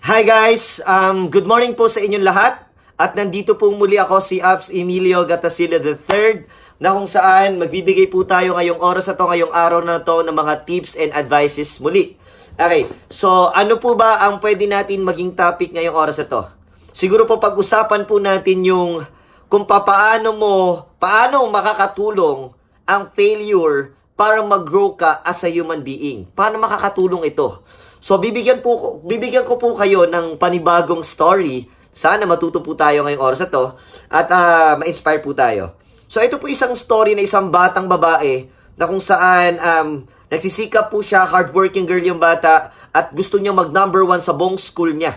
Hi guys! Um, good morning po sa inyong lahat. At nandito po muli ako si Apps Emilio Gatasila III na kung saan magbibigay po tayo ngayong oras na to, ngayong araw na to ng mga tips and advices muli. Okay, so ano po ba ang pwede natin maging topic ngayong oras na to? Siguro po pag-usapan po natin yung kung paano mo, paano makakatulong ang failure para mag-grow ka as a human being. Paano makakatulong ito? So bibigyan po bibigyan ko po kayo ng panibagong story. Sana matuto po tayo ngayong oras na to at uh, ma-inspire po tayo. So ito po isang story na isang batang babae na kung saan um, nagsisikap po siya, hardworking girl yung bata at gusto niya mag number one sa buong school niya.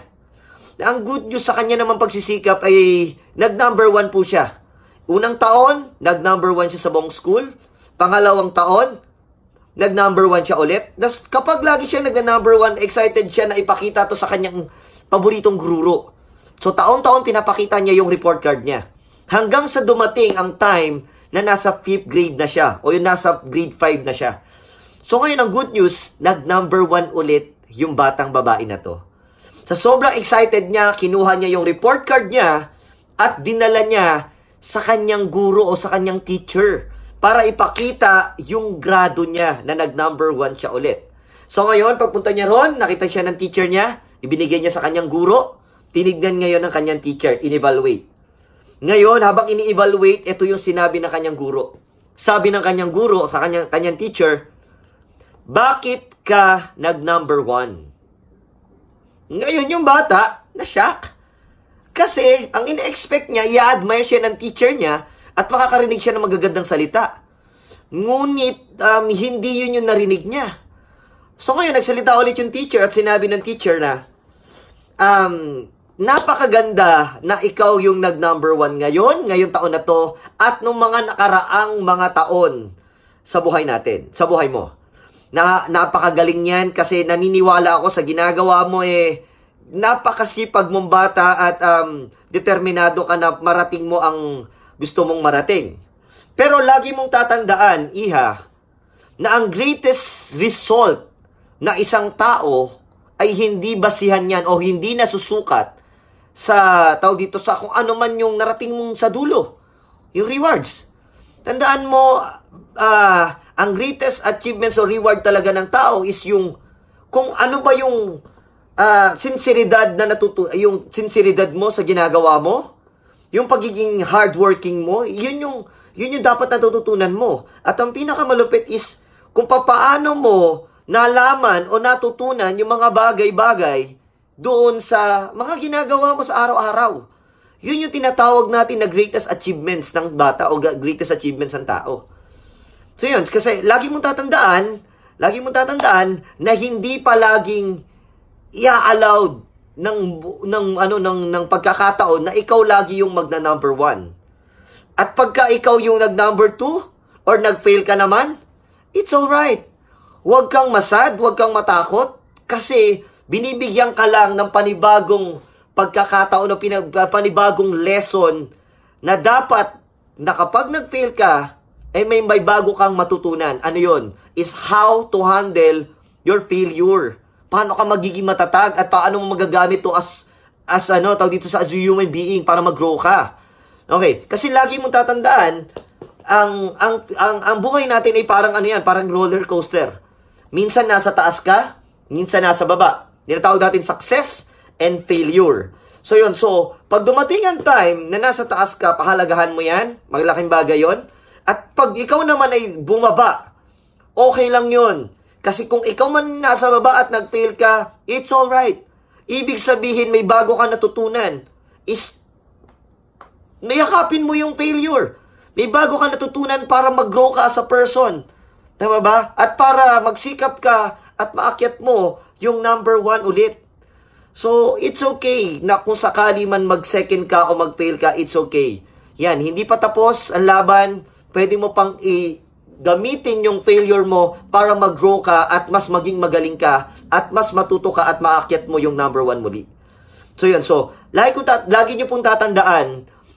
Na ang good news sa kanya naman pagsisikap ay nag number one po siya. Unang taon, nag number one siya sa buong school. Pangalawang taon, nag-number one siya ulit. Nas, kapag lagi siya nag-number one, excited siya na ipakita to sa kanyang paboritong guro. So taon-taon pinapakita niya yung report card niya. Hanggang sa dumating ang time na nasa 5th grade na siya o yung nasa grade 5 na siya. So ngayon ang good news, nag-number 1 ulit yung batang babae na to. Sa sobrang excited niya, kinuha niya yung report card niya at dinala niya sa kanyang guro o sa kanyang teacher para ipakita yung grado niya na nag-number one siya ulit. So ngayon, pagpunta niya ron, nakita siya ng teacher niya, ibinigay niya sa kanyang guro, tinignan ngayon ng kanyang teacher, in-evaluate. Ngayon, habang ini-evaluate, ito yung sinabi ng kanyang guro. Sabi ng kanyang guro sa kanyang, kanyang teacher, bakit ka nag-number one? Ngayon yung bata, na-shock. Kasi, ang ina-expect niya, i-admire siya ng teacher niya, at makakarinig siya ng magagandang salita. Ngunit um, hindi yun yung narinig niya. So ngayon, nagsalita ulit yung teacher at sinabi ng teacher na, um, napakaganda na ikaw yung nag number one ngayon, ngayong taon na to, at nung mga nakaraang mga taon sa buhay natin, sa buhay mo. Na, napakagaling niyan kasi naniniwala ako sa ginagawa mo eh, napakasipag mong bata at um, determinado ka na marating mo ang gusto mong marating. Pero lagi mong tatandaan, iha, na ang greatest result na isang tao ay hindi basihan yan o hindi nasusukat sa tao dito sa kung ano man yung narating mong sa dulo. Yung rewards. Tandaan mo, uh, ang greatest achievements o reward talaga ng tao is yung kung ano ba yung uh, sinseridad na natutu yung sinseridad mo sa ginagawa mo yung pagiging hardworking mo, yun yung, yun yung dapat natututunan mo. At ang pinakamalupit is kung paano mo nalaman o natutunan yung mga bagay-bagay doon sa mga ginagawa mo sa araw-araw. Yun yung tinatawag natin na greatest achievements ng bata o greatest achievements ng tao. So yun, kasi lagi mong tatandaan, lagi mong tatandaan na hindi palaging i-allowed ng ng ano ng ng pagkakataon na ikaw lagi yung magna number one. At pagka ikaw yung nag number two, or nag-fail ka naman, it's alright. Huwag kang masad, huwag kang matakot, kasi binibigyan ka lang ng panibagong pagkakataon o pinag, ah, panibagong lesson na dapat na kapag nag-fail ka, ay eh may, may bago kang matutunan. Ano yon Is how to handle your failure. Paano ka magiging matatag at paano mo magagamit to as as ano, tal dito sa as a human being para mag-grow ka. Okay, kasi lagi mong tatandaan ang ang ang ang buhay natin ay parang ano yan, parang roller coaster. Minsan nasa taas ka, minsan nasa baba. Tinatawag natin success and failure. So yun, so pag dumating ang time na nasa taas ka, pahalagahan mo yan, maglaking bagay yon. At pag ikaw naman ay bumaba, okay lang yon kasi kung ikaw man nasa baba at nag-fail ka, it's all right. Ibig sabihin, may bago ka natutunan. Is, mayakapin mo yung failure. May bago ka natutunan para mag-grow ka as a person. Tama ba? At para magsikap ka at maakyat mo yung number one ulit. So, it's okay na kung sakali man mag-second ka o mag-fail ka, it's okay. Yan, hindi pa tapos ang laban. Pwede mo pang i- gamitin yung failure mo para mag-grow ka at mas maging magaling ka at mas matuto ka at maakyat mo yung number one muli. So yun, so lagi, ko ta- lagi nyo pong tatandaan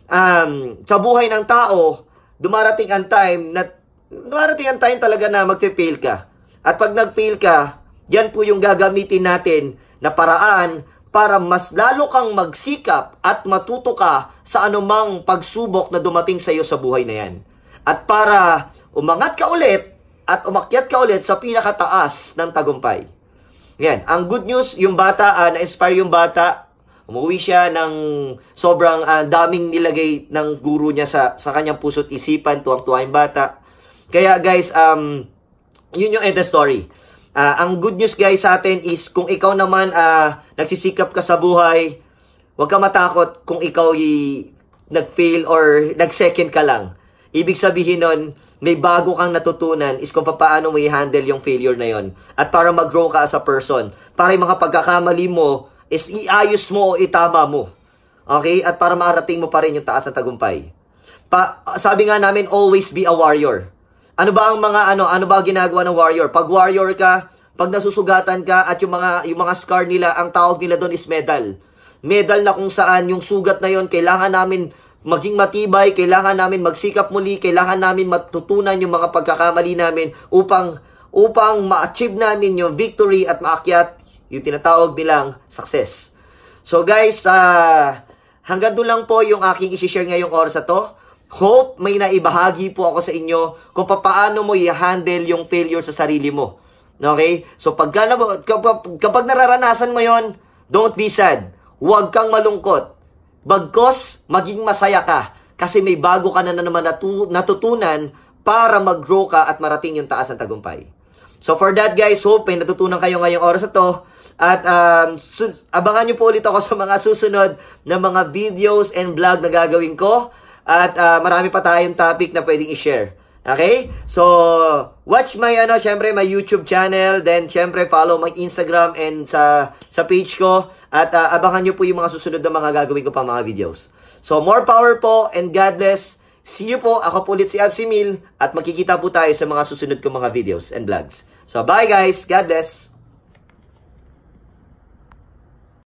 um, sa buhay ng tao, dumarating ang time na dumarating ang time talaga na magfe-fail ka. At pag nag-fail ka, yan po yung gagamitin natin na paraan para mas lalo kang magsikap at matuto ka sa anumang pagsubok na dumating sa iyo sa buhay na yan. At para umangat ka ulit at umakyat ka ulit sa pinakataas ng tagumpay. Yan. Ang good news, yung bata, uh, na-inspire yung bata, umuwi siya ng sobrang uh, daming nilagay ng guru niya sa, sa kanyang puso't isipan, tuwang-tuwa yung bata. Kaya guys, um, yun yung end story. Uh, ang good news guys sa atin is kung ikaw naman uh, nagsisikap ka sa buhay, huwag ka matakot kung ikaw i- nag-fail or nag-second ka lang. Ibig sabihin nun, may bago kang natutunan is kung paano mo i-handle yung failure na yon. At para mag-grow ka as a person. Para yung mga pagkakamali mo is iayos mo o itama mo. Okay? At para marating mo pa rin yung taas ng tagumpay. Pa, sabi nga namin, always be a warrior. Ano ba ang mga ano, ano ba ginagawa ng warrior? Pag warrior ka, pag nasusugatan ka at yung mga yung mga scar nila, ang tawag nila doon is medal. Medal na kung saan yung sugat na yon kailangan namin maging matibay, kailangan namin magsikap muli, kailangan namin matutunan yung mga pagkakamali namin upang upang ma-achieve namin yung victory at maakyat yung tinatawag nilang success. So guys, uh, hanggang doon lang po yung aking isi-share ngayong oras na to. Hope may naibahagi po ako sa inyo kung paano mo i-handle yung failure sa sarili mo. Okay? So pag, kapag, kapag nararanasan mo yon, don't be sad. Huwag kang malungkot Bagkos, maging masaya ka kasi may bago ka na naman natu- natutunan para mag-grow ka at marating yung taas ng tagumpay. So for that guys, hope may natutunan kayo ngayong oras na to. At um, su- abangan nyo po ulit ako sa mga susunod na mga videos and vlog na gagawin ko. At uh, marami pa tayong topic na pwedeng i-share. Okay? So, watch my, ano, syempre, my YouTube channel. Then, syempre, follow my Instagram and sa, sa page ko. At uh, abangan nyo po yung mga susunod na mga gagawin ko pa mga videos. So, more power po and God bless. See you po. Ako po ulit si Mil. At magkikita po tayo sa mga susunod kong mga videos and vlogs. So, bye guys. God bless.